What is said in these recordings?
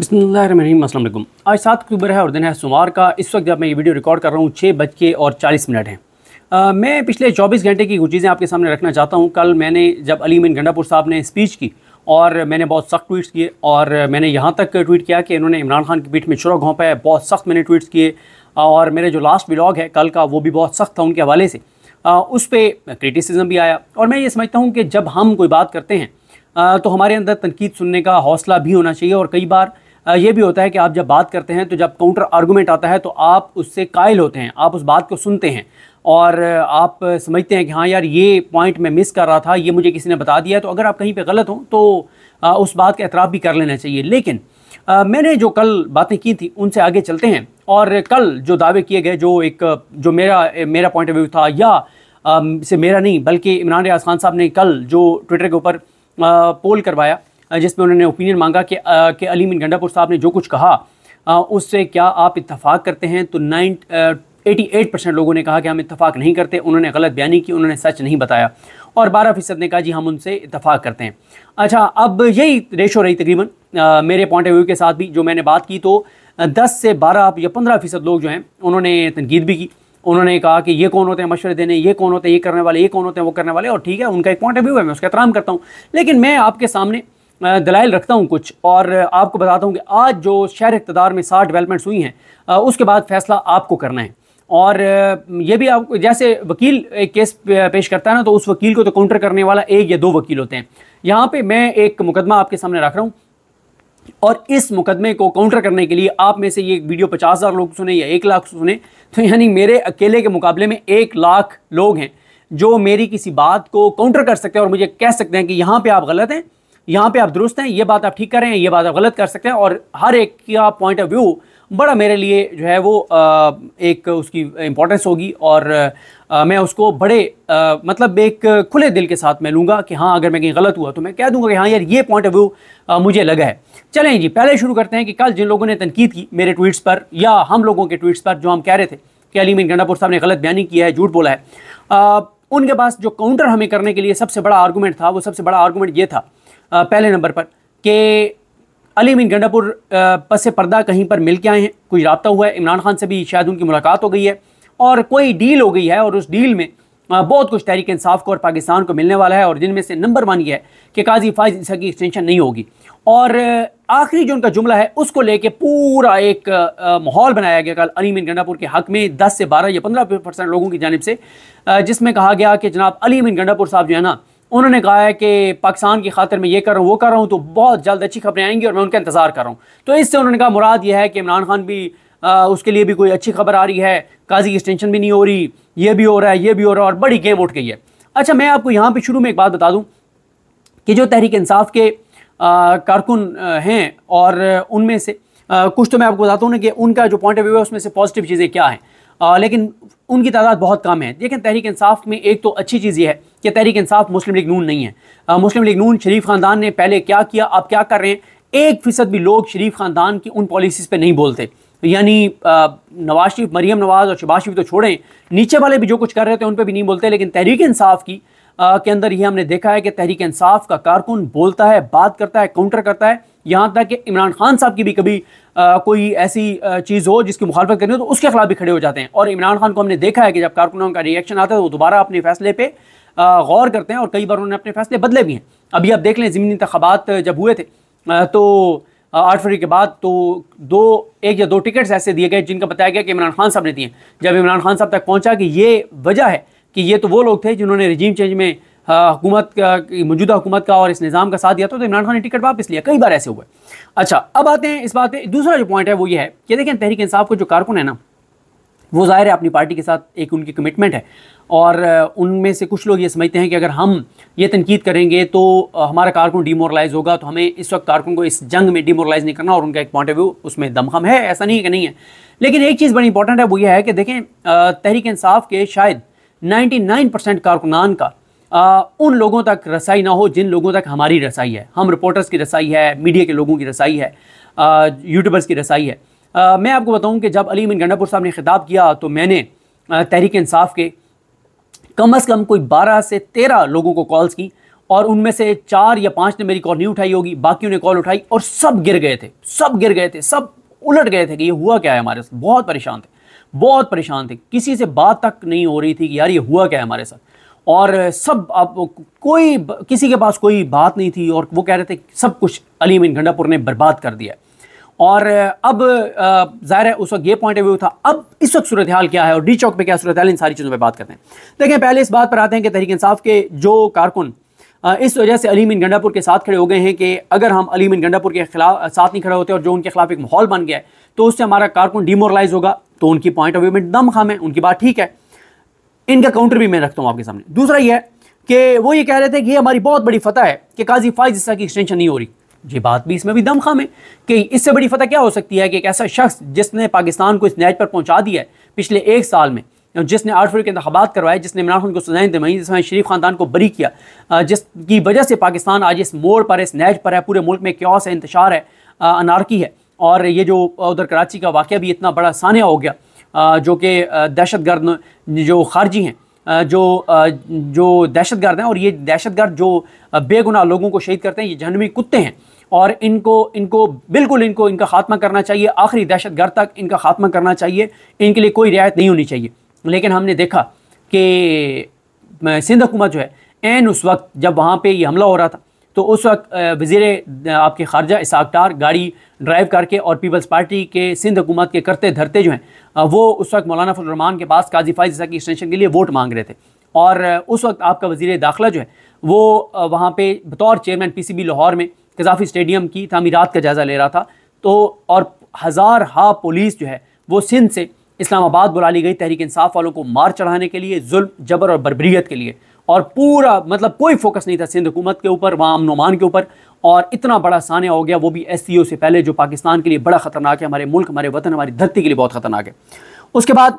बसमीम आज सात अक्टूबर है और दिन है सोमवार का इस वक्त जब मैं ये वीडियो रिकॉर्ड कर रहा हूँ छः बज के और चालीस मिनट हैं मैं पिछले चौबीस घंटे की कुछ चीज़ें आपके सामने रखना चाहता हूँ कल मैंने जब अली मिन गंडापुर साहब ने स्पीच की और मैंने बहुत सख्त ट्वीट्स किए और मैंने यहाँ तक ट्वीट किया कि इन्होंने इमरान खान की पीठ में चुरा घोंपाया बहुत सख्त मैंने ट्वीट्स किए और मेरे जो लास्ट ब्लॉग है कल का वो भी बहुत सख्त था उनके हवाले से उस पर क्रिटिसिज्म भी आया और मैं ये समझता हूँ कि जब हम कोई बात करते हैं तो हमारे अंदर तनकीद सुनने का हौसला भी होना चाहिए और कई बार ये भी होता है कि आप जब बात करते हैं तो जब काउंटर आर्गूमेंट आता है तो आप उससे कायल होते हैं आप उस बात को सुनते हैं और आप समझते हैं कि हाँ यार ये पॉइंट मैं मिस कर रहा था ये मुझे किसी ने बता दिया तो अगर आप कहीं पे गलत हो तो उस बात का एतराफ़ भी कर लेना चाहिए लेकिन मैंने जो कल बातें की थी उनसे आगे चलते हैं और कल जो दावे किए गए जो एक जो मेरा मेरा पॉइंट ऑफ व्यू था या से मेरा नहीं बल्कि इमरान रियाज खान साहब ने कल जो ट्विटर के ऊपर पोल करवाया जिसमें उन्होंने ओपिनियन मांगा कि कि अली मिन गंडापुर साहब ने जो कुछ कहा उससे क्या आप इतफाक़ करते हैं तो नाइन एटी एट परसेंट लोगों ने कहा कि हम इतफाक़ नहीं करते उन्होंने गलत बयानी की उन्होंने सच नहीं बताया और बारह फ़ीसद ने कहा जी हम उनसे इतफाक़ करते हैं अच्छा अब यही रेशो रही तकरीबन मेरे पॉइंट ऑफ व्यू के साथ भी जो मैंने बात की तो दस से बारह या पंद्रह फ़ीसद लोग जो हैं उन्होंने तनकीद भी की उन्होंने कहा कि ये कौन होते हैं मशवरे देने ये कौन होते हैं ये करने वाले ये कौन होते हैं वो करने वाले और ठीक है उनका एक पॉइंट ऑफ व्यू है मैं उसका एहतराम करता हूँ लेकिन मैं आपके सामने दलाइल रखता हूँ कुछ और आपको बताता हूँ कि आज जो शहर इकतदार में साठ डेवलपमेंट्स हुई हैं उसके बाद फैसला आपको करना है और ये भी आप जैसे वकील एक केस पेश करता है ना तो उस वकील को तो काउंटर करने वाला एक या दो वकील होते हैं यहाँ पे मैं एक मुकदमा आपके सामने रख रहा हूँ और इस मुकदमे को काउंटर करने के लिए आप में से ये वीडियो पचास हज़ार लोग सुने या एक लाख सुने तो यानी मेरे अकेले के मुकाबले में एक लाख लोग हैं जो मेरी किसी बात को काउंटर कर सकते हैं और मुझे कह सकते हैं कि यहाँ पर आप गलत हैं यहाँ पे आप दुरुस्त हैं ये बात आप ठीक कर रहे हैं ये बात आप गलत कर सकते हैं और हर एक का पॉइंट ऑफ व्यू बड़ा मेरे लिए जो है वो एक उसकी इम्पोर्टेंस होगी और मैं उसको बड़े मतलब एक खुले दिल के साथ मैं लूँगा कि हाँ अगर मैं कहीं गलत हुआ तो मैं कह दूँगा कि हाँ यार ये पॉइंट ऑफ व्यू मुझे लगा है चलें जी पहले शुरू करते हैं कि कल जिन लोगों ने तनकीद की मेरे ट्वीट्स पर या हम लोगों के ट्वीट्स पर जो हम कह रहे थे कि अलीमिन गंडापुर साहब ने गलत बयानी किया है झूठ बोला है उनके पास जो काउंटर हमें करने के लिए सबसे बड़ा आर्गूमेंट था वो सबसे बड़ा आर्गूमेंट ये था पहले नंबर पर कि अली मिन गंडापुर पस पर्दा कहीं पर मिल के आए हैं कोई रबता हुआ है इमरान खान से भी शायद उनकी मुलाकात हो गई है और कोई डील हो गई है और उस डील में बहुत कुछ तहरीक इंसाफ को और पाकिस्तान को मिलने वाला है और जिनमें से नंबर वन ये है कि काजी फाइज ईसा की एक्सटेंशन नहीं होगी और आखिरी जो उनका जुमला है उसको लेके पूरा एक माहौल बनाया गया कल अली मिन गंडापुर के हक में 10 से 12 या 15 परसेंट लोगों की जानब से जिसमें कहा गया कि जनाब अली मिन गंडापुर साहब जो है ना उन्होंने कहा है कि पाकिस्तान की खातर मैं ये कर रहा हूँ वो कर रहा हूँ तो बहुत जल्द अच्छी खबरें आएंगी और मैं उनका इंतज़ार कर रहा हूँ तो इससे उन्होंने कहा मुराद यह है कि इमरान खान भी आ, उसके लिए भी कोई अच्छी खबर आ रही है काजी की टेंशन भी नहीं हो रही ये भी हो रहा है ये भी हो रहा है और बड़ी गेम उठ गई है अच्छा मैं आपको यहाँ पर शुरू में एक बात बता दूँ कि जो तहरीक इंसाफ के कारकुन हैं और उनमें से आ, कुछ तो मैं आपको बताता हूँ ना कि उनका जो पॉइंट ऑफ व्यू है उसमें से पॉजिटिव चीज़ें क्या हैं आ, लेकिन उनकी तादाद बहुत कम है देखें तहरीक इंसाफ में एक तो अच्छी चीज़ ये है कि तहरीक इंसाफ मुस्लिम लीग नून नहीं है आ, मुस्लिम लीग नून शरीफ ख़ानदान ने पहले क्या किया अब क्या कर रहे हैं एक फ़ीसद भी लोग शरीफ ख़ानदान की उन पॉलिसीज़ पर नहीं बोलते यानी नवाज शरीफ मरीम नवाज़ और शबाज शरीफ तो छोड़ें नीचे वाले भी जो कुछ कर रहे थे उन पर भी नहीं बोलते लेकिन तहरीक इंसाफ की के अंदर ये हमने देखा है कि तहरीक इंसाफ का कारकुन बोलता है बात करता है काउंटर करता है यहाँ तक कि इमरान खान साहब की भी कभी आ, कोई ऐसी चीज़ हो जिसकी मुखालफत करनी हो तो उसके खिलाफ भी खड़े हो जाते हैं और इमरान खान को हमने देखा है कि जब कारकुनों का रिएक्शन आता है तो दोबारा अपने फैसले पर गौर करते हैं और कई बार उन्होंने अपने फैसले बदले भी हैं अभी आप देख लें ज़मीनी इंतबात जब हुए थे तो आठ फरवरी के बाद तो दो एक या दो टिकट्स ऐसे दिए गए जिनका बताया गया कि इमरान खान साहब ने दिए जब इमरान खान साहब तक पहुंचा कि ये वजह है कि ये तो वो लोग थे जिन्होंने रिजीम चेंज में हुकूमत मौजूदा हुकूमत का और इस निज़ाम का साथ दिया था तो इमरान खान ने टिकट वापस लिया कई बार ऐसे हुए अच्छा अब आते हैं इस बात पर दूसरा जो पॉइंट है वो ये है कि देखें तहरीक इंसाफ को जो कारकुन है ना वो ज़ाहिर है अपनी पार्टी के साथ एक उनकी कमिटमेंट है और उनमें से कुछ लोग ये समझते हैं कि अगर हम ये तनकीद करेंगे तो हमारा कारकुन डीमोरलाइज होगा तो हमें इस वक्त कारकुन को इस जंग में डीमोरलाइज नहीं करना और उनका एक पॉइंट ऑफ व्यू उसमें दमखम है ऐसा नहीं है कि नहीं है लेकिन एक चीज़ बड़ी इंपॉर्टेंट है वो ये है कि देखें तहरीक इंसाफ के शायद 99% कारकुनान का आ, उन लोगों तक रसाई ना हो जिन लोगों तक हमारी रसाई है हम रिपोर्टर्स की रसाई है मीडिया के लोगों की रसाई है यूट्यूबर्स की रसाई है आ, मैं आपको बताऊं कि जब अली मिन गंडापुर साहब ने खिताब किया तो मैंने तहरीक इंसाफ के कम अज़ कम कोई बारह से तेरह लोगों को कॉल्स की और उनमें से चार या पाँच ने मेरी कॉल नहीं उठाई होगी बाकी ने कॉल उठाई और सब गिर गए थे सब गिर गए थे सब उलट गए थे कि ये हुआ क्या है हमारे बहुत परेशान थे बहुत परेशान थे किसी से बात तक नहीं हो रही थी कि यार ये हुआ क्या है हमारे साथ और सब अब कोई किसी के पास कोई बात नहीं थी और वो कह रहे थे सब कुछ अली मिन घंडापुर ने बर्बाद कर दिया और अब ज़ाहिर है उस वक्त ये पॉइंट ऑफ व्यू था अब इस वक्त सूरत हाल क्या है और डी चौक पर क्या सूरत हाल इन सारी चीज़ों पर बात करते हैं देखें पहले इस बात पर आते हैं कि तहरीक इंसाफ के जो कारकुन इस वजह से अली मिन गंडापुर के साथ खड़े हो गए हैं कि अगर हम अली मिन गंडापुर के खिलाफ साथ नहीं खड़े होते और जो उनके खिलाफ एक माहौल बन गया है तो उससे हमारा कारकुन डिमोरलाइज होगा तो उनकी पॉइंट ऑफ व्यू में दम खम है उनकी बात ठीक है इनका काउंटर भी मैं रखता हूँ आपके सामने दूसरा यह है कि वो ये कह रहे थे कि हमारी बहुत बड़ी फतह है कि काजी फाइज इसरा की एक्सटेंशन नहीं हो रही ये बात भी इसमें भी दम खम है कि इससे बड़ी फतह क्या हो सकती है कि एक ऐसा शख्स जिसने पाकिस्तान को इस नैज पर पहुंचा दिया है पिछले एक साल में जिसने आठ फरवरी के इंतबात करवाए जिसने इमरान खान को सजाएं दवाई जिसने शरीफ खानदान को बरी किया जिसकी वजह से पाकिस्तान आज इस मोड़ पर इस नैज पर है पूरे मुल्क में क्योस है इंतशार है अनारकी है और ये जो उधर कराची का वाक़ भी इतना बड़ा सान्या हो गया जो कि दहशत गर्द जो खारजी हैं जो जो दहशत गर्द हैं और ये दहशत गर्द जो बेगुनाह लोगों को शहीद करते हैं ये जहनवी कुत्ते हैं और इनको इनको बिल्कुल इनको इनका खात्मा करना चाहिए आखिरी दहशत गर्द तक इनका खात्मा करना चाहिए इनके लिए कोई रियायत नहीं होनी चाहिए लेकिन हमने देखा कि सिंध हुकूमत जो है एन उस वक्त जब वहाँ पर ये हमला हो रहा था तो उस वक्त वजीर आपके खारजा इसाकटार गाड़ी ड्राइव करके और पीपल्स पार्टी के सिंध हुकूमत के करते धरते जो हैं वो उस वक्त मौलाना फजलरहमान के पास काजी फाइज की एक्सटेंशन के लिए वोट मांग रहे थे और उस वक्त आपका वजीर दाखिला जो है वो वहाँ पर बतौर chairman P C B Lahore में कजाफी स्टेडियम की तमीरत का जायज़ा ले रहा था तो और हज़ार हा पुलिस जो है वो सिंध से इस्लामाबाद बुला ली गई तहरीक इंसाफ वालों को मार चढ़ाने के लिए जुल्म जबर और बरबरीत के लिए और पूरा मतलब कोई फोकस नहीं था सिंध हुकूमत के ऊपर वहाँ अमन उमान के ऊपर और इतना बड़ा सानिया हो गया वो भी एस से पहले जो पाकिस्तान के लिए बड़ा ख़तरनाक है हमारे मुल्क हमारे वतन हमारी धरती के लिए बहुत ख़तरनाक है उसके बाद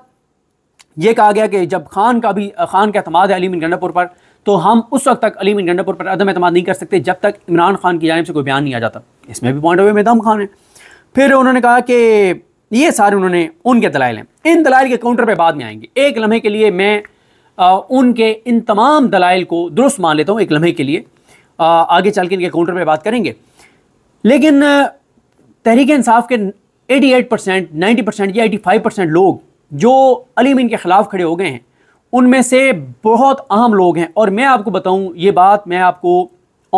ये कहा गया कि जब खान का भी खान का अतमाद है अलीम गंडापुर पर तो हम उस वक्त तक अलीम गंडापुर पर अदम अतमाद नहीं कर सकते जब तक इमरान खान की जानब से कोई बयान नहीं आ जाता इसमें भी पॉइंट ऑफ व्यू में दम खान है फिर उन्होंने कहा कि ये सारे उन्होंने उनके दलाइल हैं इन दलाइल के काउंटर पर बाद में आएंगे एक लम्हे के लिए मैं आ, उनके इन तमाम दलाइल को दुरुस्त मान लेता हूँ एक लम्हे के लिए आ, आगे चल के इनके काउंटर पर बात करेंगे लेकिन तहरीक इंसाफ के 88 परसेंट नाइन्टी परसेंट या एटी फाइव परसेंट लोग जो अलीम इनके ख़िलाफ़ खड़े हो गए हैं उनमें से बहुत अहम लोग हैं और मैं आपको बताऊँ ये बात मैं आपको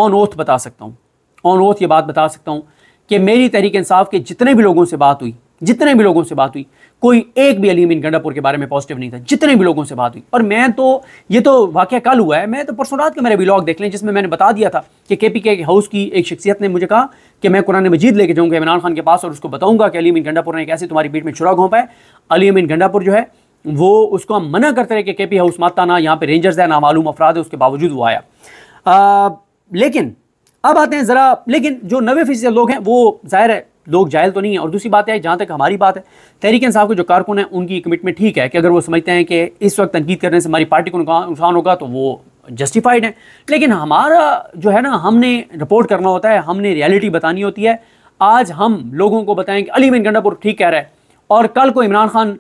ऑन ओथ बता सकता हूँ ऑन ओथ ये बात बता सकता हूँ कि मेरी तहरीक इंसाफ के जितने भी लोगों से बात हुई जितने भी लोगों से बात हुई कोई एक भी अलीम इन गंडापुर के बारे में पॉजिटिव नहीं था जितने भी लोगों से बात हुई और मैं तो ये तो वाक्य कल हुआ है मैं तो परसों रात के मेरे ब्लॉग देख लें जिसमें मैंने बता दिया था कि के पी के हाउस की एक शख्सियत ने मुझे कहा कि मैं कुरान मजीद लेके जाऊँगा इमरान खान के पास और उसको बताऊँगा कि अलीम इन गंडापुर ने कैसे तुम्हारी पीठ में छुरा घों पाए अलीम इन गंडापुर जो है वो उसको हम मना करते रहे कि के पी हाउस माता ना यहाँ पर रेंजर्स है नामालूम अफराद है उसके बावजूद वो आया लेकिन अब आते हैं ज़रा लेकिन जो नबे फीसद लोग हैं वो ज़ाहिर है लोग जायल तो नहीं है और दूसरी बात है जहाँ तक हमारी बात है तहरीक इंसाफ के जो कारकुन है उनकी कमिटमेंट ठीक है कि अगर वो समझते हैं कि इस वक्त तनकीद करने से हमारी पार्टी को नुकसान होगा तो वो जस्टिफाइड है लेकिन हमारा जो है ना हमने रिपोर्ट करना होता है हमने रियलिटी बतानी होती है आज हम लोगों को बताएं कि अली बिन गंडापुर ठीक कह रहा है और कल को इमरान खान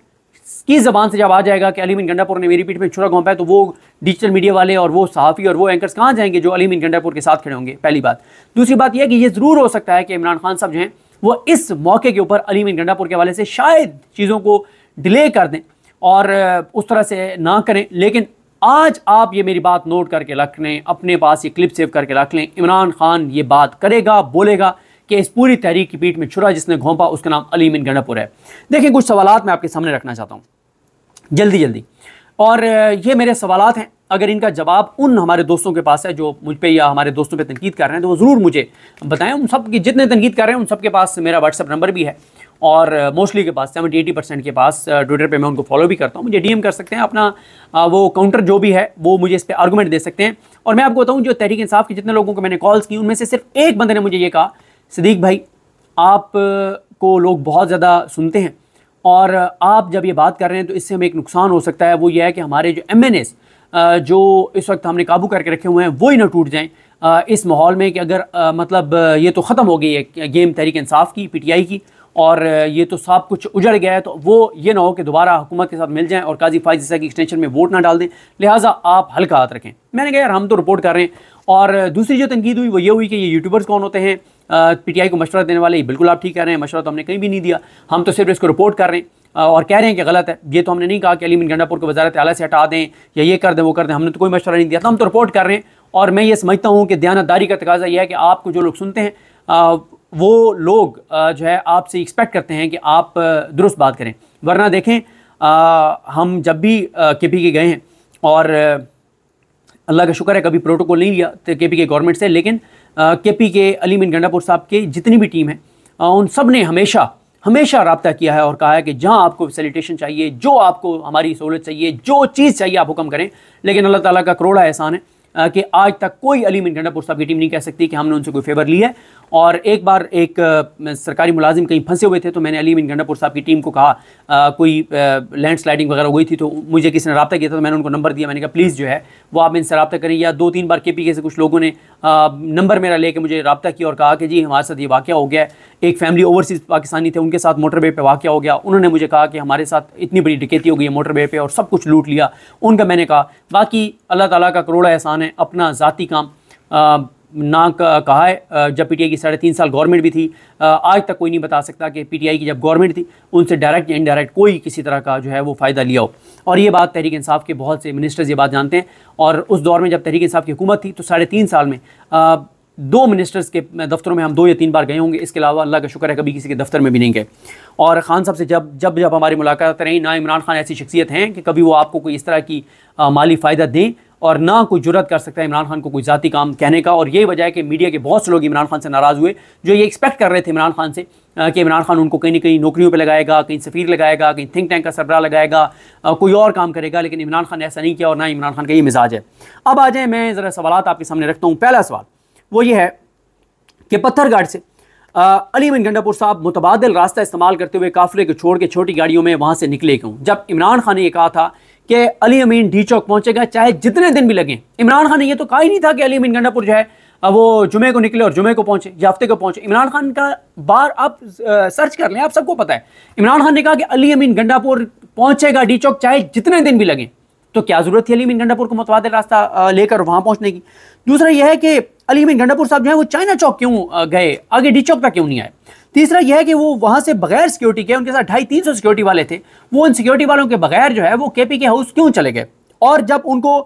की ज़बान से जब आ जाएगा कि अली बिन गंडापुर ने मेरी पीठ में छुरा घोंपा है तो वो डिजिटल मीडिया वाले और वो सहाफ़ी और वो एंकर्स कहाँ जाएंगे जो अली बिन गंडापुर के साथ खड़े होंगे पहली बात दूसरी बात यह कि यह ज़रूर हो सकता है कि इमरान खान साहब जो हैं वो इस मौके के ऊपर अलीम इन गंडापुर के हवाले से शायद चीज़ों को डिले कर दें और उस तरह से ना करें लेकिन आज आप ये मेरी बात नोट करके रख लें अपने पास ये क्लिप सेव करके रख लें इमरान खान ये बात करेगा बोलेगा कि इस पूरी तहरीक की पीठ में छुरा जिसने घोंपा उसका नाम अलीम इन गंडापुर है देखिए कुछ सवाल मैं आपके सामने रखना चाहता हूँ जल्दी जल्दी और ये मेरे सवाल हैं अगर इनका जवाब उन हमारे दोस्तों के पास है जो मुझ पर या हमारे दोस्तों पर तनकीद कर रहे हैं तो वो ज़रूर मुझे बताएं उन सब की जितने तनकीद कर रहे हैं उन सब के पास मेरा व्हाट्सअप नंबर भी है और मोस्टली के पास सेवेंटी एटी परसेंट के पास ट्विटर पे मैं उनको फॉलो भी करता हूँ मुझे डीएम कर सकते हैं अपना वो काउंटर जो भी है वो मुझे इस पर आर्गूमेंट दे सकते हैं और मैं आपको बताऊँ जो तहरीक इंसाफ के जितने लोगों को मैंने कॉल्स की उनमें से सिर्फ एक बंदे ने मुझे ये कहा सदीक भाई आप को लोग बहुत ज़्यादा सुनते हैं और आप जब ये बात कर रहे हैं तो इससे हमें एक नुकसान हो सकता है वो ये है कि हमारे जो एम एन एस जो इस वक्त हमने काबू करके रखे हुए हैं वो ही ना टूट जाएँ इस माहौल में कि अगर मतलब ये तो ख़त्म हो गई है गेम तहरीक इंसाफ की पीटीआई की और ये तो सब कुछ उजड़ गया है तो वो ये ना हो कि दोबारा हुकूमत के साथ मिल जाएं और काजी फाइज की एक्सटेंशन में वोट ना डाल दें लिहाजा आप हल्का हाथ रखें मैंने कहा यार हम तो रिपोर्ट कर रहे हैं और दूसरी जो तनकीद हुई वो ये हुई कि ये यूट्यूबर्स कौन होते हैं पीटीआई को मशवरा देने वाले बिल्कुल आप ठीक कह रहे हैं मशवरा तो हमने कहीं भी नहीं दिया हम तो सिर्फ इसको रिपोर्ट कर रहे हैं और कह रहे हैं कि गलत है ये तो हमने नहीं कहा कि अली मिन गंडापुर को वजारत आला से हटा दें या ये कर दें वो कर दें हमने तो कोई मशवरा नहीं दिया था तो हम तो रिपोर्ट कर रहे हैं और मैं ये समझता हूँ कि दयानतदारी का तकाजा यह है कि आपको जो लोग सुनते हैं वो लोग जो है आपसे एक्सपेक्ट करते हैं कि आप दुरुस्त बात करें वरना देखें हम जब भी के पी के गए हैं और अल्लाह का शुक्र है कभी प्रोटोकॉल नहीं लिया तो के पी के गवर्नमेंट से लेकिन के पी के अली मिन गंडापुर साहब के जितनी भी टीम है उन सब ने हमेशा हमेशा रबता किया है और कहा है कि जहाँ आपको फैसिलिटेशन चाहिए जो आपको हमारी सहूलत चाहिए जो चीज़ चाहिए आप हुक्म करें लेकिन अल्लाह ताला का करोड़ा एहसान है कि आज तक कोई अली मिन गंडापुर साहब की टीम नहीं कह सकती कि हमने उनसे कोई फेवर लिया है और एक बार एक सरकारी मुलाजिम कहीं फंसे हुए थे तो मैंने अली बिन गंडापुर साहब की टीम को कहा आ, कोई लैंड स्लाइडिंग वगैरह हुई थी तो मुझे किसी ने रबा किया था तो मैंने उनको नंबर दिया मैंने कहा प्लीज़ जो है वो आप इनसे रबा करें या दो तीन बार के पी के से कुछ लोगों ने आ, नंबर मेरा लेके मुझे रबा किया और कहा कि जी हमारे साथ ये वाक़ हो गया एक फैमिली ओवरसीज़ पाकिस्तानी थे उनके साथ मोटरवे पर वाक़ हो गया उन्होंने मुझे कहा कि हमारे साथ इतनी बड़ी डिकेती हो गई है मोटरवे पर और सब कुछ लूट लिया उनका मैंने कहा बाकी अल्लाह ताली का करोड़ा एहसान है अपना ज़ाती काम ना कहा है जब पीटीआई की साढ़े तीन साल गवर्नमेंट भी थी आज तक कोई नहीं बता सकता कि पीटीआई की जब गवर्नमेंट थी उनसे डायरेक्ट या इनडायरेक्ट कोई किसी तरह का जो है वो फ़ायदा लिया हो और ये बात तहरीक इंसाफ के बहुत से मिनिस्टर्स ये बात जानते हैं और उस दौर में जब तहरीक इंसाफ की हुकूमत थी तो साढ़े तीन साल में दो मिनिस्टर्स के दफ्तरों में हम दो या तीन बार गए होंगे इसके अलावा अल्लाह का शुक्र है कभी किसी के दफ्तर में भी नहीं गए और ख़ान साहब से जब जब जब हमारी मुलाकात रही ना इमरान खान ऐसी शख्सियत हैं कि कभी वो आपको कोई इस तरह की माली फ़ायदा दें और ना कोई जरूरत कर सकता है इमरान खान को कोई ज़ाती काम कहने का और यही वजह है कि मीडिया के बहुत से लोग इमरान खान से नाराज़ हुए जो ये एक्सपेक्ट कर रहे थे इमरान खान से कि इमरान खान उनको कहीं ना कहीं नौकरियों पे लगाएगा कहीं सफ़ीर लगाएगा कहीं थिंक टैंक का सरबरा लगाएगा कोई और काम करेगा लेकिन इमरान खान ने ऐसा नहीं किया और ना इमरान खान का ये मिजाज है अब आ जाए मैं ज़रा सवाल आपके सामने रखता हूँ पहला सवाल वो ये है कि पत्थरगढ़ से अली बिन गंडापुर साहब मुतबादल रास्ता इस्तेमाल करते हुए काफिले को छोड़ के छोटी गाड़ियों में वहाँ से निकले क्यों जब इमरान खान ने यह कहा था कि अली अमीन डी चौक पहुंचेगा चाहे जितने दिन भी लगे इमरान खान ने यह तो कहा ही नहीं था कि अली अमीन गंडापुर जो है वो जुमे को निकले और जुमे को पहुंचे या हफ्ते को पहुंचे इमरान खान का बार आप सर्च कर लें आप सबको पता है इमरान खान ने कहा कि अली अमीन गंडापुर पहुंचेगा डी चौक चाहे जितने दिन भी लगे तो क्या ज़रूरत थी अली अमीन गंडापुर को मतवाद रास्ता लेकर वहां पहुंचने की दूसरा यह है कि अली अमीन गंडापुर साहब जो है वो चाइना चौक क्यों गए आगे डी चौक का क्यों नहीं आए तीसरा यह है कि वो वहाँ से बगैर सिक्योरिटी के उनके साथ ढाई तीन सौ सिक्योरिटी वाले थे वो उन सिक्योरिटी वालों के बगैर जो है वो केपी के हाउस क्यों चले गए और जब उनको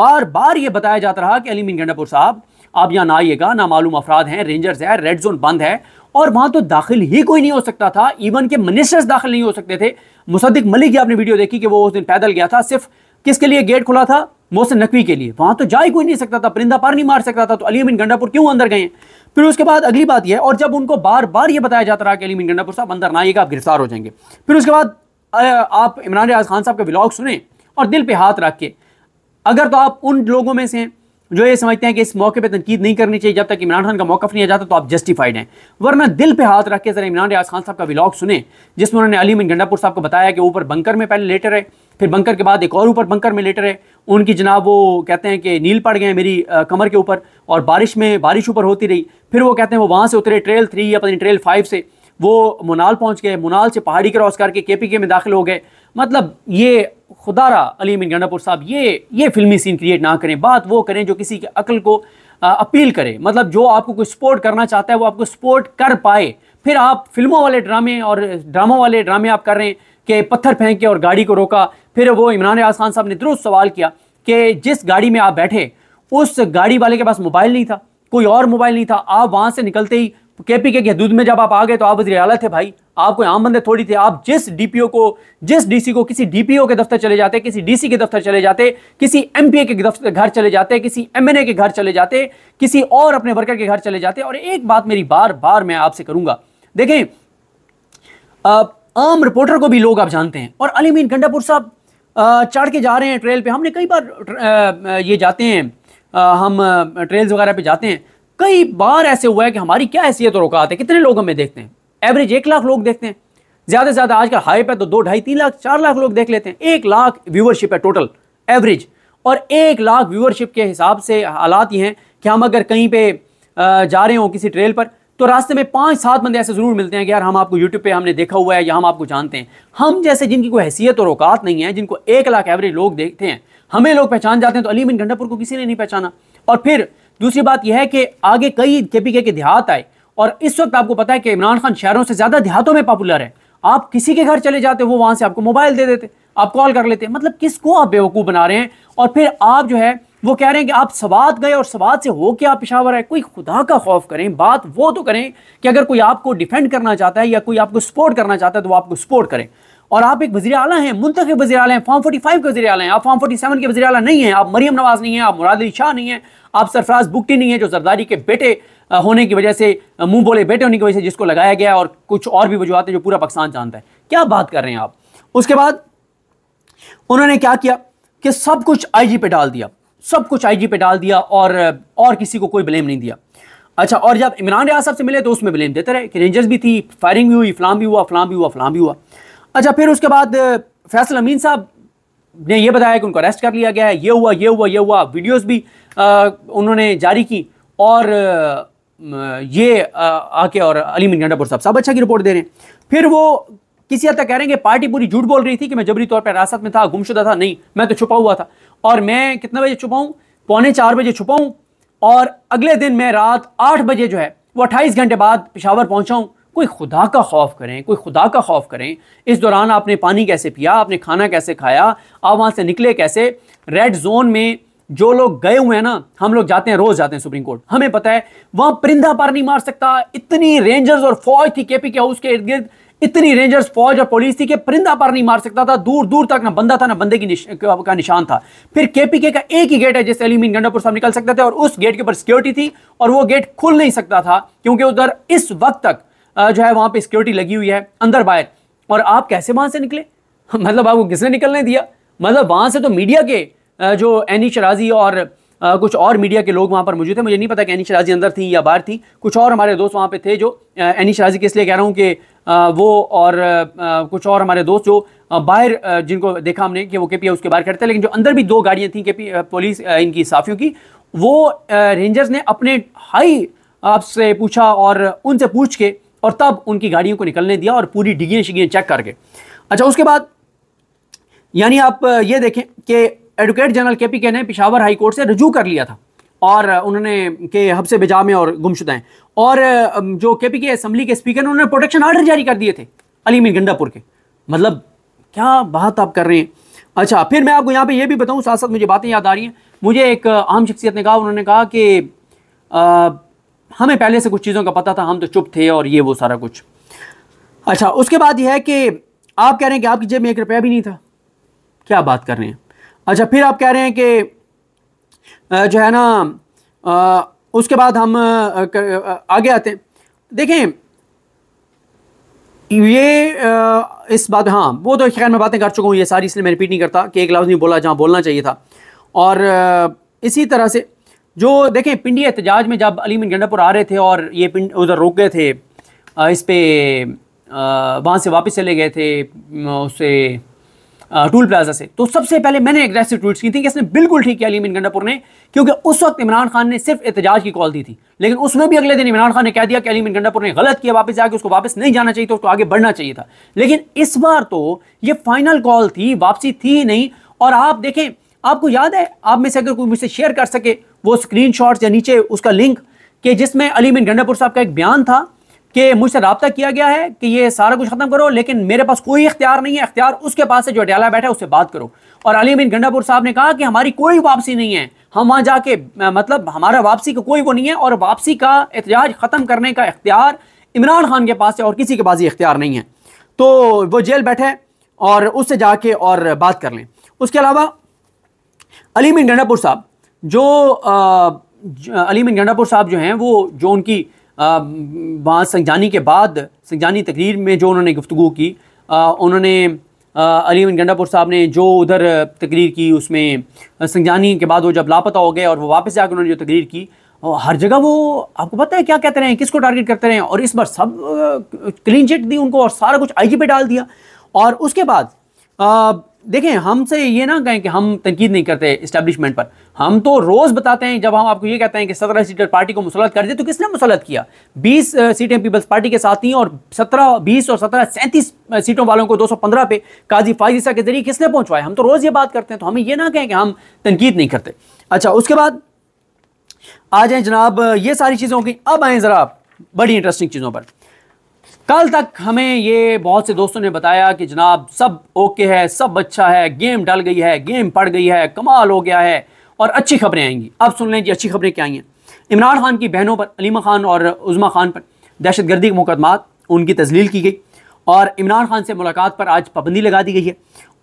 बार बार ये बताया जाता रहा कि अली मीन गंडापुर साहब आप यहाँ ना आइएगा ना मालूम अफराद हैं रेंजर्स हैं रेड जोन बंद है और वहाँ तो दाखिल ही कोई नहीं हो सकता था इवन के मिनिस्टर्स दाखिल नहीं हो सकते थे मुसद्दिक मलिक की आपने वीडियो देखी कि वो उस दिन पैदल गया था सिर्फ किसके लिए गेट खुला था मोहसिन नकवी के लिए वहां तो जा ही कोई नहीं सकता था परिंदा पार नहीं मार सकता था तो अली अमीन गंडापुर क्यों अंदर गए फिर उसके बाद अगली बात यह और जब उनको बार बार ये बताया जाता रहा कि अली अमीन गंडापुर साहब अंदर ना आइएगा आप गिरफ्तार हो जाएंगे फिर उसके बाद आप इमरान रियाज खान साहब का ब्लॉग सुने और दिल पर हाथ रख के अगर तो आप उन लोगों में से जो ये समझते हैं कि इस मौके पे तनकीद नहीं करनी चाहिए जब तक इमरान खान का मौका नहीं आ जाता तो आप जस्टिफाइड हैं वरना दिल पे हाथ रख के जरा इमरान रियाज खान साहब का व्लॉग सुने जिसमें उन्होंने अली मिन गंडापुर साहब को बताया कि ऊपर बंकर में पहले लेटर है फिर बंकर के बाद एक और ऊपर बंकर में लेटर है उनकी जनाब वो कहते हैं कि नील पड़ गए मेरी आ, कमर के ऊपर और बारिश में बारिश ऊपर होती रही फिर वो कहते हैं वो वहाँ से उतरे ट्रेल थ्री या पता नहीं ट्रेल फाइव से वो मुनाल पहुँच गए मुनाल से पहाड़ी क्रॉस करके के पी के में दाखिल हो गए मतलब ये खुदारा अली मिन गंडापुर साहब ये ये फिल्मी सीन क्रिएट ना करें बात वो करें जो किसी के अकल को आ, अपील करें मतलब जो आपको कोई सपोर्ट करना चाहता है वो आपको सपोर्ट कर पाए फिर आप फिल्मों वाले ड्रामे और ड्रामों वाले ड्रामे आप कर रहे हैं कि पत्थर के और गाड़ी को रोका फिर वो इमरान रियाज खान साहब ने दुरुस्त सवाल किया कि जिस गाड़ी में आप बैठे उस गाड़ी वाले के पास मोबाइल नहीं था कोई और मोबाइल नहीं था आप वहाँ से निकलते ही के पी के हदूद में जब आप आ गए तो आप वजी अला थे भाई आप कोई आम बंदे थोड़ी थे आप जिस डीपीओ को जिस डीसी को किसी डीपीओ के दफ्तर चले जाते किसी डीसी के दफ्तर चले जाते किसी एमपीए के दफ्तर घर चले जाते किसी एमएनए के घर चले जाते किसी और अपने वर्कर के घर चले जाते और एक बात मेरी बार बार मैं आपसे करूंगा देखें आम रिपोर्टर को भी लोग आप जानते हैं और अलीमीन गंडापुर साहब चढ़ के जा रहे हैं ट्रेल पे हमने कई बार ये जाते हैं हम ट्रेल्स वगैरह पे जाते हैं कई बार ऐसे हुआ है कि हमारी क्या हैसियत और औकात है कितने लोग हमें देखते हैं एवरेज एक लाख लोग देखते हैं ज़्यादा से ज़्यादा आजकल हाइप है तो दो ढाई तीन लाख चार लाख लोग देख लेते हैं एक लाख व्यूवरशिप है टोटल एवरेज और एक लाख व्यूवरशिप के हिसाब से हालात ये हैं कि हम अगर कहीं पर जा रहे हों किसी ट्रेल पर तो रास्ते में पांच सात बंदे ऐसे ज़रूर मिलते हैं कि यार हम आपको यूट्यूब पे हमने देखा हुआ है या हम आपको जानते हैं हम जैसे जिनकी कोई हैसियत और औकात नहीं है जिनको एक लाख एवरेज लोग देखते हैं हमें लोग पहचान जाते हैं तो अली बिन गंडापुर को किसी ने नहीं पहचाना और फिर दूसरी बात यह है कि आगे कई के पी के देहात आए और इस वक्त आपको पता है कि इमरान खान शहरों से ज़्यादा देहातों में पॉपुलर है आप किसी के घर चले जाते वो वहां से आपको मोबाइल दे देते आप कॉल कर लेते मतलब किसको आप बेवकूफ़ बना रहे हैं और फिर आप जो है वो कह रहे हैं कि आप सवाद गए और सवाद से हो के आप पिशावर आए कोई खुदा का खौफ करें बात वो तो करें कि अगर कोई आपको डिफेंड करना चाहता है या कोई आपको सपोर्ट करना चाहता है तो वो आपको सपोर्ट करें और आप एक वजी अला हैं मुंतब वजी अला हैं फॉर्म फोर्टी फाइव के वजी अला हैं आप फॉर्म फोर्टी सेवन के वजी अला नहीं हैं आप मरीम नवाज़ नहीं हैं आप मुराद अली शाह नहीं हैं आप सरफराज बुकटी नहीं है जो जरदारी के बेटे होने की वजह से मुंह बोले बेटे होने की वजह से जिसको लगाया गया और कुछ और भी वजूहत है जो पूरा पाकिस्तान जानता है क्या बात कर रहे हैं आप उसके बाद उन्होंने क्या किया कि सब कुछ आई जी पे डाल दिया सब कुछ आईजी पे डाल दिया और और किसी को कोई ब्लेम नहीं दिया अच्छा और जब इमरान रियाज साहब से मिले तो उसमें ब्लेम देते रहे कि रेंजर्स भी थी फायरिंग भी हुई फलाम भी हुआ फलाम भी हुआ फलाम भी हुआ अच्छा फिर उसके बाद फैसल अमीन साहब ने यह बताया कि उनको अरेस्ट कर लिया गया है ये हुआ ये हुआ ये हुआ वीडियोज भी आ, उन्होंने जारी की और ये आके और अली मिन गंडापुर साहब सब अच्छा की रिपोर्ट दे रहे हैं फिर वो किसी हद तक कह रहे हैं कि पार्टी पूरी झूठ बोल रही थी कि मैं जबरी तौर पर हिरासत में था गुमशुदा था नहीं मैं तो छुपा हुआ था और मैं कितने बजे छुपाऊँ पौने चार बजे छुपाऊँ और अगले दिन मैं रात आठ बजे जो है वो अट्ठाईस घंटे बाद पिशावर पहुँचाऊँ कोई खुदा का खौफ करें कोई खुदा का खौफ करें इस दौरान आपने पानी कैसे पिया आपने खाना कैसे खाया आप वहाँ से निकले कैसे रेड जोन में जो लोग गए हुए हैं ना हम लोग जाते हैं रोज जाते हैं सुप्रीम कोर्ट हमें पता है वहां परिंदा पार नहीं मार सकता इतनी रेंजर्स और फौज थी केपी के हाउस के इर्द गिर्द इतनी रेंजर्स फौज और पुलिस थी कि परिंदा पर नहीं मार सकता था दूर दूर तक ना बंदा था ना बंदे की निश, का निशान था फिर केपीके का एक ही गेट है जिससे अलीमीन गंडापुर साहब निकल सकते थे और उस गेट के ऊपर सिक्योरिटी थी और वो गेट खुल नहीं सकता था क्योंकि उधर इस वक्त तक जो है वहां पर सिक्योरिटी लगी हुई है अंदर बाहर और आप कैसे वहां से निकले मतलब आपको किसने निकलने दिया मतलब वहां से तो मीडिया के जो एनी शराजी और आ, कुछ और मीडिया के लोग वहाँ पर मौजूद थे मुझे नहीं पता कि एनी शराजी अंदर थी या बाहर थी कुछ और हमारे दोस्त वहाँ पे थे जो एनी शराजी के इसलिए कह रहा हूँ कि वो और कुछ और हमारे दोस्त जो बाहर जिनको देखा हमने कि वो के पी उसके बाहर करते लेकिन जो अंदर भी दो गाड़ियाँ थी के पी पुलिस इनकी साफियों की वो रेंजर्स ने अपने हाई आपसे पूछा और उनसे पूछ के और तब उनकी गाड़ियों को निकलने दिया और पूरी डिगियाँ शिगियाँ चेक करके अच्छा उसके बाद यानी आप ये देखें कि एडवोकेट जनरल के पी के ने पिशावर हाई कोर्ट से रजू कर लिया था और उन्होंने के से बेजा में और गुमशुदा हैं और जो के पी के असम्बली के स्पीकर उन्होंने प्रोटेक्शन ऑर्डर जारी कर दिए थे अली मीन गंडापुर के मतलब क्या बात आप कर रहे हैं अच्छा फिर मैं आपको यहाँ पे ये भी बताऊँ साथ साथ मुझे बातें याद आ रही हैं मुझे एक आम शख्सियत ने कहा उन्होंने कहा कि आ, हमें पहले से कुछ चीज़ों का पता था हम तो चुप थे और ये वो सारा कुछ अच्छा उसके बाद यह है कि आप कह रहे हैं कि आपकी जेब में एक रुपया भी नहीं था क्या बात कर रहे हैं अच्छा फिर आप कह रहे हैं कि जो है ना उसके बाद हम आगे आते हैं देखें ये इस बात हाँ वो तो खैर मैं बातें कर चुका हूँ ये सारी इसलिए मैं रिपीट नहीं करता कि एक लफ्ज़ नहीं बोला जहाँ बोलना चाहिए था और इसी तरह से जो देखें पिंडी एहतजाज में जब अली मिन गंडापुर आ रहे थे और ये पिंड उधर रुक गए थे इस पर वहाँ से वापस चले गए थे उससे टूल प्लाजा से तो सबसे पहले मैंने एग्रेसिव ट्वीट्स की थी कि इसने बिल्कुल ठीक किया अलीमिन गंडापुर ने क्योंकि उस वक्त इमरान खान ने सिर्फ एहतजाज की कॉल दी थी लेकिन उसमें भी अगले दिन इमरान खान ने कह दिया कि अली मिन गंडापुर ने गलत किया वापस जाकर उसको वापस नहीं जाना चाहिए तो उसको आगे बढ़ना चाहिए था लेकिन इस बार तो ये फाइनल कॉल थी वापसी थी ही नहीं और आप देखें आपको याद है आप में से अगर कोई मुझसे शेयर कर सके वो स्क्रीन या नीचे उसका लिंक कि जिसमें अली मिन गंडापुर साहब का एक बयान था कि मुझसे रबता किया गया है कि ये सारा कुछ ख़त्म करो लेकिन मेरे पास कोई इख्तियार नहीं है इख्तियार उसके पास से जो अटियाला बैठा है उससे बात करो और अली अमीन गंडापुर साहब ने कहा कि हमारी कोई वापसी नहीं है हम वहाँ जाके मतलब हमारा वापसी का कोई वो नहीं है और वापसी का एहतजाज ख़त्म करने का इख्तियार इमरान खान के पास है और किसी के पास ये इख्तियार नहीं है तो वो जेल बैठे और उससे जाके और बात कर लें उसके अलावा अली बिन गंडापुर साहब जो अली गंडापुर साहब जो हैं वो जो उनकी वहाँ संगजानी के बाद संगजानी तकरीर में जो उन्होंने गुफ्तु की आ, उन्होंने अली बिन गंडापुर साहब ने जो उधर तकरीर की उसमें संगजानी के बाद वो जब लापता हो गए और वो वापस जाकर उन्होंने जो तकरीर की हर जगह वो आपको पता है क्या कहते रहे किसको टारगेट करते रहे और इस बार सब क्लीन चिट दी उनको और सारा कुछ आईजी पे डाल दिया और उसके बाद देखें हमसे ये ना कहें कि हम तनकीद नहीं करते इस्टेब्लिशमेंट पर हम तो रोज़ बताते हैं जब हम आपको ये कहते हैं कि सत्रह सीटर पार्टी को मुसलत कर दे तो किसने मुसलत किया बीस सीटें पीपल्स पार्टी के साथ थी और सत्रह बीस और सत्रह सैंतीस सीटों वालों को दो सौ पंद्रह पे काजी फाजिसा के जरिए किसने पहुँचवाया हम तो रोज़ ये बात करते हैं तो हमें यह ना कहें कि हम तनकीद नहीं करते अच्छा उसके बाद आ जाए जनाब ये सारी चीज़ें हो गई अब आए ज़रा बड़ी इंटरेस्टिंग चीज़ों पर कल तक हमें ये बहुत से दोस्तों ने बताया कि जनाब सब ओके है सब अच्छा है गेम डल गई है गेम पड़ गई है कमाल हो गया है और अच्छी खबरें आएंगी अब सुन लें जी अच्छी खबरें क्या आई हैं इमरान खान की बहनों पर अलीमा खान और उज़मा खान पर दहशत गर्दी के मुकदमा उनकी तजलील की गई और इमरान खान से मुलाकात पर आज पाबंदी लगा दी गई है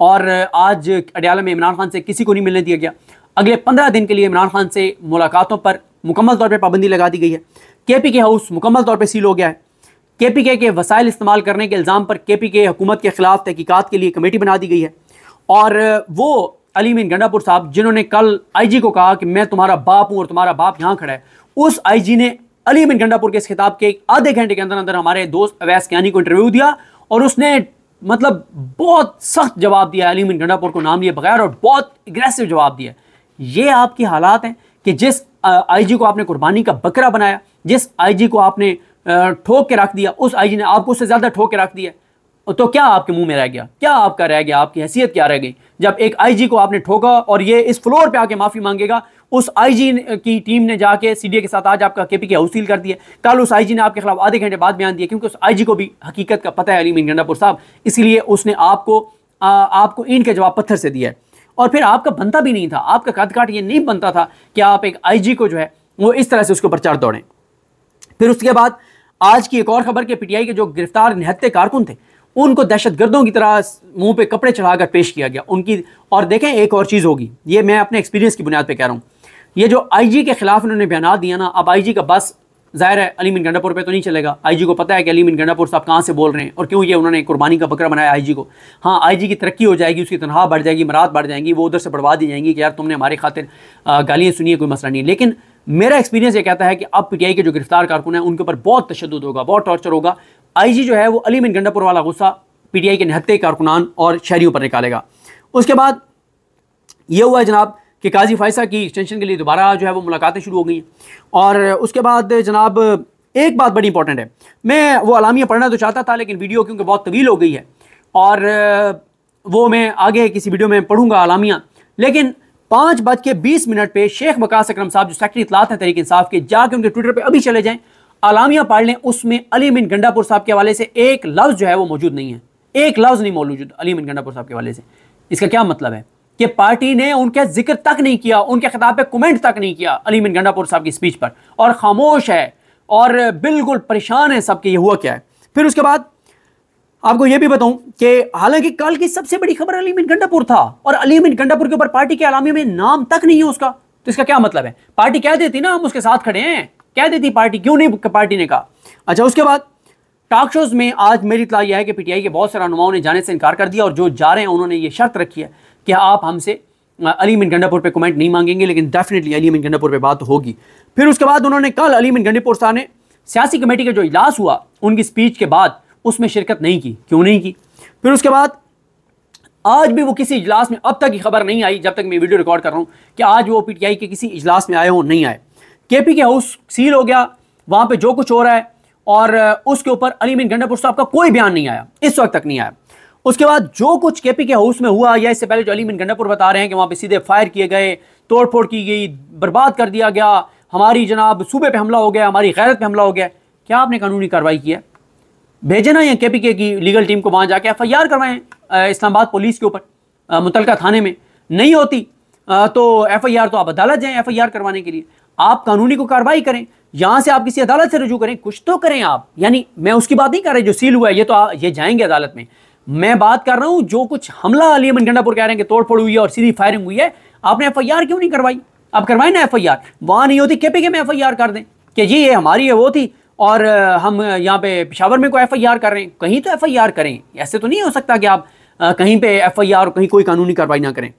और आज अडयाला में इमरान खान से किसी को नहीं मिलने दिया गया अगले पंद्रह दिन के लिए इमरान खान से मुलाकातों पर मुकम्मल तौर पर पाबंदी लगा दी गई है के पी के हाउस मुकम्मल तौर पर सील हो गया है के पी के के वसाइल इस्तेमाल करने के इल्ज़ाम पर के पी के हुकूमत के ख़िलाफ़ तहकीक़ात के लिए कमेटी बना दी गई है और वो अली मीन गंडापुर साहब जिन्होंने कल आई जी को कहा कि मैं तुम्हारा बाप हूँ और तुम्हारा बाप यहाँ खड़ा है उस आई जी ने अली मीन गंडापुर के इस खिताब के आधे घंटे के अंदर अंदर हमारे दोस्त अवैस कैनी को इंटरव्यू दिया और उसने मतलब बहुत सख्त जवाब दिया अली मीन गंडापुर को नाम लिए बगैर और बहुत एग्रेसिव जवाब दिया ये आपके हालात हैं कि जिस आईजी को आपने कुर्बानी का बकरा बनाया जिस आईजी को आपने ठोक के रख दिया उस आई जी ने आपको उससे ज़्यादा ठोक के रख दिया तो क्या आपके मुंह में रह गया क्या आपका रह गया आपकी हैसियत क्या रह गई जब एक आईजी को आपने ठोका और ये इस फ्लोर पे आके माफ़ी मांगेगा उस आईजी की टीम ने जाके सीडीए के साथ आज आपका केपी के हाउसील कर दिया कल उस आईजी ने आपके खिलाफ आधे घंटे बाद बयान दिया क्योंकि उस आईजी को भी हकीकत का पता है अली मिनपुर गंडापुर साहब इसीलिए उसने आपको आ, आपको ईंट का जवाब पत्थर से दिया है और फिर आपका बनता भी नहीं था आपका कद काट ये नहीं बनता था कि आप एक आई को जो है वो इस तरह से उसके ऊपर चढ़ दौड़ें फिर उसके बाद आज की एक और खबर के पीटीआई के जो गिरफ्तार निहत्ते कारकुन थे उनको दहशतगर्दों की तरह मुंह पे कपड़े चढ़ाकर पेश किया गया उनकी और देखें एक और चीज़ होगी ये मैं अपने एक्सपीरियंस की बुनियाद पर कह रहा हूँ ये जो आई के खिलाफ उन्होंने बयान दिया ना अब आई का बस जाहिर है अलीमिन गंडापुर पे तो नहीं चलेगा आईजी को पता है कि अलीमिन गंडापुर साहब कहाँ से बोल रहे हैं और क्यों ये उन्होंने कुर्बानी का बकरा बनाया आईजी को हाँ आईजी की तरक्की हो जाएगी उसकी तनखा बढ़ जाएगी मरात बढ़ जाएंगी वो उधर से बढ़वा दी जाएंगी कि यार तुमने हमारी खातिर गालियाँ सुनी है कोई मसला नहीं लेकिन मेरा एक्सपीरियंस ये कहता है कि अब पीटीआई के जो गिरफ्तार कारकुन है उनके ऊपर बहुत तशद होगा बहुत टॉर्चर होगा आईजी जो है वो अली मिन गंडापुर वाला गुस्सा पीटीआई के निहत्ते कारकुनान और शहरियों पर निकालेगा उसके बाद ये हुआ जनाब कि काजी फायसा की एक्सटेंशन के लिए दोबारा जो है वो मुलाकातें शुरू हो गई और उसके बाद जनाब एक बात बड़ी इंपॉर्टेंट है मैं वो अलामिया पढ़ना तो चाहता था लेकिन वीडियो क्योंकि बहुत तवील हो गई है और वो मैं आगे किसी वीडियो में पढ़ूँगा अलामिया लेकिन पांच बज के बीस मिनट पर शेख बकास अक्रम साहब जो सेक्रेटरी इतलात हैं तरीके इंसाफ के जाके उनके ट्विटर पर अभी चले जाए अलामिया पाड़ लें उसमें अली मिन गंडापुर साहब के हवाले से एक लफ्ज़ जो है वो मौजूद नहीं है एक लफ्ज़ नहीं मौजूद अली मिन गंडापुर साहब के हवाले से इसका क्या मतलब है कि पार्टी ने उनके जिक्र तक नहीं किया उनके खिताब पर कमेंट तक नहीं किया अली मिन गंडापुर साहब की स्पीच पर और खामोश है और बिल्कुल परेशान है सबके ये हुआ क्या है फिर उसके बाद आपको यह भी बताऊं कि हालांकि कल की सबसे बड़ी खबर अली मिन गंडापुर था और अली मिन गंडापुर के ऊपर पार्टी के अलामी में नाम तक नहीं है उसका तो इसका क्या मतलब है पार्टी कह देती ना हम उसके साथ खड़े हैं कह देती पार्टी क्यों नहीं पार्टी ने कहा अच्छा उसके बाद टॉक शोज में आज मेरी इतला यह है कि पीटीआई के बहुत सारे अनुमाओं ने जाने से इनकार कर दिया और जो जा रहे हैं उन्होंने ये शर्त रखी है कि आप हमसे अली मिन गंडापुर पे कमेंट नहीं मांगेंगे लेकिन डेफिनेटली अली मिन गंडापुर पे बात होगी फिर उसके बाद उन्होंने कल अली मिन गंडीपुर साहब ने सियासी कमेटी का जो इजलास हुआ उनकी स्पीच के बाद उसमें शिरकत नहीं की क्यों नहीं की फिर उसके बाद आज भी वो किसी इजलास में अब तक की खबर नहीं आई जब तक मैं वीडियो रिकॉर्ड कर रहा हूँ कि आज वो पीटीआई के किसी इजलास में आए हो नहीं आए केपी के हाउस सील हो गया वहाँ पे जो कुछ हो रहा है और उसके ऊपर अली मिन गंडापुर साहब का कोई बयान नहीं आया इस वक्त तक नहीं आया उसके बाद जो कुछ पी के हाउस में हुआ या इससे पहले जो अली बिन गंडापुर बता रहे हैं कि वहाँ पर सीधे फायर किए गए तोड़फोड़ की गई बर्बाद कर दिया गया हमारी जनाब सूबे पर हमला हो गया हमारी गैरत पर हमला हो गया क्या आपने कानूनी कार्रवाई की है भेजे ना या के पी के की लीगल टीम को वहाँ जाके एफ आई आर करवाएं इस्लामाबाद पुलिस के ऊपर मुतल थाने में नहीं होती आ, तो एफ आई आर तो आप अदालत जाएँ एफ आई आर करवाने के लिए आप कानूनी को कार्रवाई करें यहाँ से आप किसी अदालत से रजू करें कुछ तो करें आप यानी मैं उसकी बात नहीं कर रहा जो सील हुआ है ये तो आ, ये जाएंगे अदालत में मैं बात कर रहा हूँ जो कुछ हमला अली मन गंडापुर कह रहे हैं कि तोड़फोड़ हुई है और सीधी फायरिंग हुई है आपने एफ आई आर क्यों नहीं करवाई आप करवाएं ना एफ आई आर वहाँ नहीं होती के पी के में एफ आई आर कर दें कि जी ये हमारी है वो थी और हम यहाँ पे पिशावर में कोई एफ आई आर कर रहे हैं कहीं तो एफ आई आर करें ऐसे तो नहीं हो सकता कि आप कहीं पे एफ आई आर कहीं कोई कानूनी कार्रवाई ना करें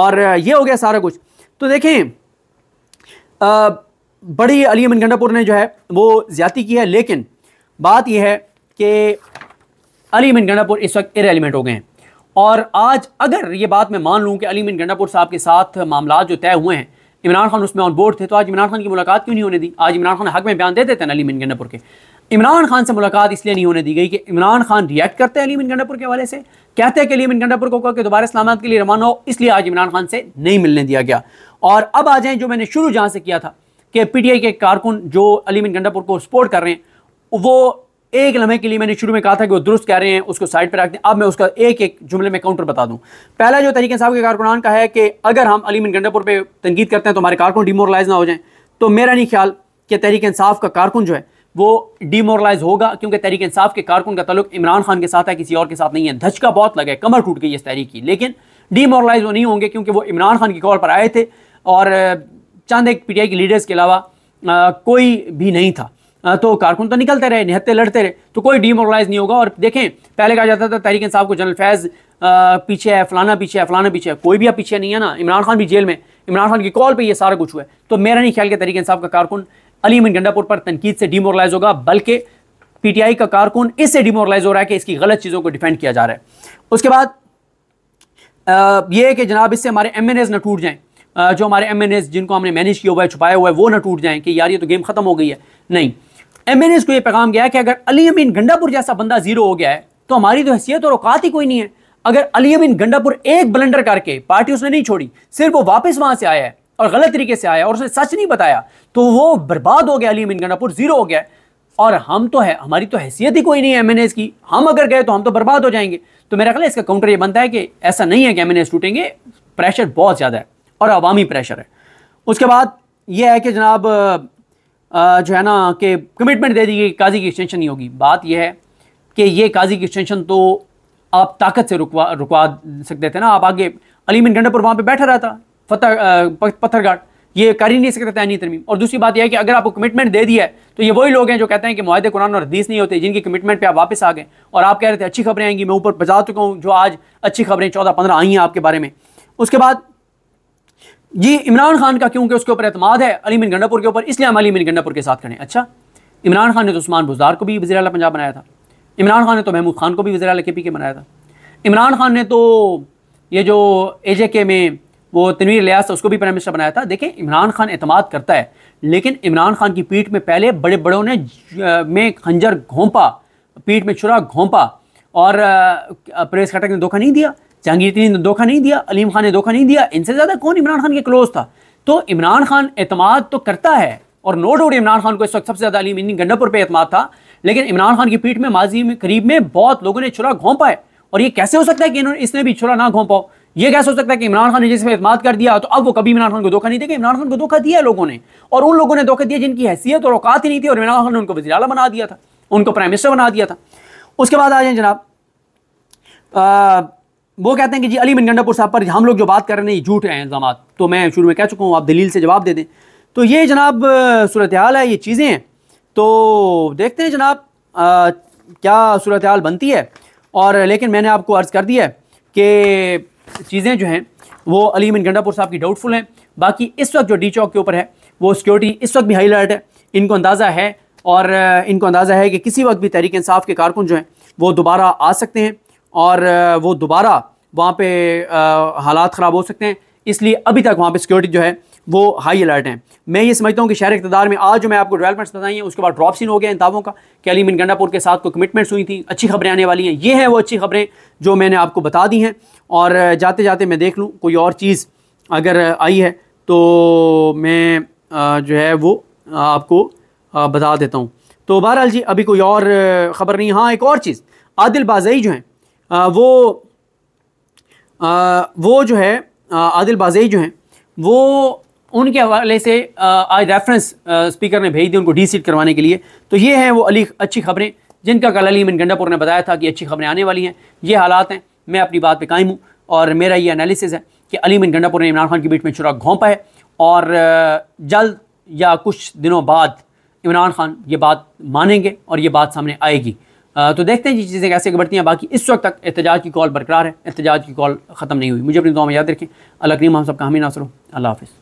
और ये हो गया सारा कुछ तो देखें आ, बड़ी अली अमन गंडापुर ने जो है वो ज़्यादा की है लेकिन बात यह है कि अली अमन गंडापुर इस वक्त इरेलीमेंट हो गए हैं और आज अगर ये बात मैं मान लूँ कि अली अमन गंडापुर साहब के साथ मामला जो तय हुए हैं इमरान खान उसमें ऑन बोर्ड थे तो आज इमरान खान की मुलाकात क्यों नहीं होने दी आज इमरान खान हक में बयान दे देते हैं अली मिन गंडापुर के इमरान खान से मुलाकात इसलिए नहीं होने दी गई कि इमरान खान रिएक्ट करते हैं अली मिन गंडापुर के हवाले से कहते हैं कि अली मिन गंडापुर को कहा कि दोबारा इस्लामाबाद के लिए रवाना हो इसलिए आज इमरान खान से नहीं मिलने दिया गया और अब आ जाए जो मैंने शुरू जहाँ से किया था कि पी टी आई के कारकुन जो अली मिन गंडापुर को सपोर्ट कर रहे हैं वो एक लम्हे के लिए मैंने शुरू में कहा था कि वो दुरुस्त कह रहे हैं उसको साइड पर रखते हैं अब मैं उसका एक एक जुमले में काउंटर बता दूं पहला जो तरीके साहब के कारकुनान का है कि अगर हम अलीमिन गंडापुर पर तनकीद करते हैं तो हमारे कारकुन डिमोरलाइज ना हो जाए तो मेरा नहीं ख्याल कि तहरीक इंसाफ का कारकुन जो है वो डिमोरलाइज होगा क्योंकि तहरीक इंसाफ के कारकुन का तल्लुक इमरान खान के साथ है किसी और के साथ नहीं है धचका बहुत लगा है कमर टूट गई इस तहरीक की लेकिन डिमोरलाइज वो नहीं होंगे क्योंकि वो इमरान खान की कॉल पर आए थे और चंद एक आई के लीडर्स के अलावा कोई भी नहीं था हाँ, तो कारकुन तो निकलते रहे निहत्ते लड़ते रहे तो कोई डीमोरलाइज नहीं होगा और देखें पहले कहा जाता था तहरीक इंसाफ को जनरल फैज़ पीछे है फलाना पीछे है फलाना पीछे है कोई भी अब पीछे नहीं है ना इमरान खान भी जेल में इमरान खान की कॉल पर यह सारा कुछ हुआ है तो मेरा नहीं ख्याल के तहरीक इंसाफ का कारकुन अली मिन गंडापुर पर तनकीद से डीमोरलाइज होगा बल्कि पीटीआई का कारकुन इससे डिमोरलाइज हो रहा है कि इसकी गलत चीज़ों को डिफेंड किया जा रहा है उसके बाद ये कि जनाब इससे हमारे एम एन एज न टूट जाएँ जो हमारे एम एन एज जिनको हमने मैनेज किया हुआ है छुपाया हुआ है वो ना टूट जाएँ कि यार ये तो गेम ख़त्म हो गई है नहीं एमएनएस को यह पैगाम गया कि अगर अली अमीन गंडापुर जैसा बंदा जीरो हो गया है तो हमारी तो हैसियत और औकात ही कोई नहीं है अगर अली अमीन गंडापुर एक ब्लेंडर करके पार्टी उसने नहीं छोड़ी सिर्फ वो वापस वहां से आया है और गलत तरीके से आया और उसने सच नहीं बताया तो वो बर्बाद हो गया अली अमीन गंडापुर जीरो हो गया और हम तो है हमारी तो हैसियत ही कोई नहीं है एम की हम अगर गए तो हम तो बर्बाद हो जाएंगे तो मेरा ख्याल इसका काउंटर यह बनता है कि ऐसा नहीं है कि एम टूटेंगे प्रेशर बहुत ज़्यादा है और अवामी प्रेशर है उसके बाद यह है कि जनाब जो है ना कि कमिटमेंट दे दी गई काजी की एक्सटेंशन नहीं होगी बात यह है कि ये काजी की एक्सटेंशन तो आप ताकत से रुकवा रुकवा सकते थे ना आप आगे अलीमिन मिन गंडापुर वहाँ पर बैठा रहा था फतह पत्थरघाट ये कर ही नहीं सकते थे अनी तरमीम और दूसरी बात यह है कि अगर आपको कमिटमेंट दे दी है तो ये वही लोग हैं जो कहते हैं कि माहदे कुरान और हदीस नहीं होते जिनकी कमिटमेंट पर आप वापस आ गए और आप कह रहे थे अच्छी खबरें आएंगी मैं ऊपर बजा चुका हूँ जो आज अच्छी खबरें चौदह पंद्रह आई हैं आपके बारे में उसके बाद जी इमरान खान का क्योंकि उसके ऊपर एतमाद है अली मिन गंडापुर के ऊपर इसलिए हम अली मिन गंडापुर के साथ खड़े अच्छा इमरान खान ने तो उस्मान बुजार को भी वजी अला पंजाब बनाया था इमरान खान ने तो महमूद खान को भी वजी अला के पी के बनाया था इमरान खान ने तो ये जो ए जे के में वो तनवीर लियास था उसको भी प्राइम मिनिस्टर बनाया था देखें इमरान खान अतमाद करता है लेकिन इमरान खान की पीठ में पहले बड़े बड़ों ने में खंजर घोंपा पीठ में छुरा घोंपा और प्रेस खटक ने धोखा नहीं दिया जहांगीर ने धोखा नहीं दिया अलीम खान ने धोखा नहीं दिया इनसे ज़्यादा कौन इमरान खान के क्लोज था तो इमरान खान अतमाद तो करता है और नो डाउट इमरान खान को इस वक्त सबसे ज़्यादा अलीम इन गंडापुर पर अतमाद था लेकिन इमरान खान की पीठ में माजी में करीब में बहुत लोगों ने छुरा घोंपा है और ये कैसे हो सकता है कि इन्होंने इसने भी छुरा ना घोंपाओ ये कैसे हो सकता है कि इमरान खान ने जिसमें पर अतमाद कर दिया तो अब वो कभी इमरान खान को धोखा नहीं देगा इमरान खान को धोखा दिया लोगों ने और उन लोगों ने धोखा दिया जिनकी हैसियत और औकात ही नहीं थी और इमरान खान ने उनको वजी बना दिया था उनको प्राइम मिनिस्टर बना दिया था उसके बाद आ जाए जनाब वो कहते हैं कि जी अली मनगंडापुर साहब पर हम लोग जो बात कर रहे हैं झूठ हैं इल्ज़ाम तो मैं शुरू में कह चुका हूँ आप दलील से जवाब दे दें तो ये जनाब सूरत हाल है ये चीज़ें हैं तो देखते हैं जनाब क्या सूरत हाल बनती है और लेकिन मैंने आपको अर्ज़ कर दिया है कि चीज़ें जो हैं वो अली मनगंडापुर साहब की डाउटफुल हैं बाकी इस वक्त जो डी चौक के ऊपर है वो सिक्योरिटी इस वक्त भी हाई अलर्ट है इनको अंदाज़ा है और इनको अंदाज़ा है कि किसी वक्त भी तहरीक इंसाफ के कारकुन जो हैं वो दोबारा आ सकते हैं और वो दोबारा वहाँ पे हालात ख़राब हो सकते हैं इसलिए अभी तक वहाँ पे सिक्योरिटी जो है वो हाई अलर्ट है मैं ये समझता हूँ कि शहर इकतदार में आज जो मैं आपको डेवलपमेंट्स बताई हैं उसके बाद ड्रॉप सीन हो गया इन दावों का कैली मिन गंडापुर के साथ को कमिटमेंट्स हुई थी अच्छी खबरें आने वाली हैं ये हैं वो अच्छी खबरें जो मैंने आपको बता दी हैं और जाते जाते मैं देख लूँ कोई और चीज़ अगर आई है तो मैं जो है वो आपको बता देता हूँ तो बहरहाल जी अभी कोई और ख़बर नहीं हाँ एक और चीज़ आदिल बाजई जो हैं आ, वो आ, वो जो है आदिल बाजई जो हैं वो उनके हवाले से आज रेफरेंस स्पीकर ने भेज दी उनको डी सीट करवाने के लिए तो ये हैं वो अली अच्छी खबरें जिनका कल अली मिन गंडापुर ने बताया था कि अच्छी खबरें आने वाली हैं ये हालात हैं मैं अपनी बात पे कायम हूँ और मेरा ये एनालिसिस है कि अली मिन गंडापुर ने इमरान खान के बीच में चुरा घोंपा है और जल्द या कुछ दिनों बाद इमरान खान ये बात मानेंगे और ये बात सामने आएगी तो देखते हैं जी चीज़ें कैसे बढ़ती हैं बाकी इस वक्त तक एहतजाज की कॉल बरकरार है एहतजाज की कॉल ख़त्म नहीं हुई मुझे अपनी दुआ में याद रखें अल्लाह करीम हम का हमी नासर हो अल्लाह हाफिज़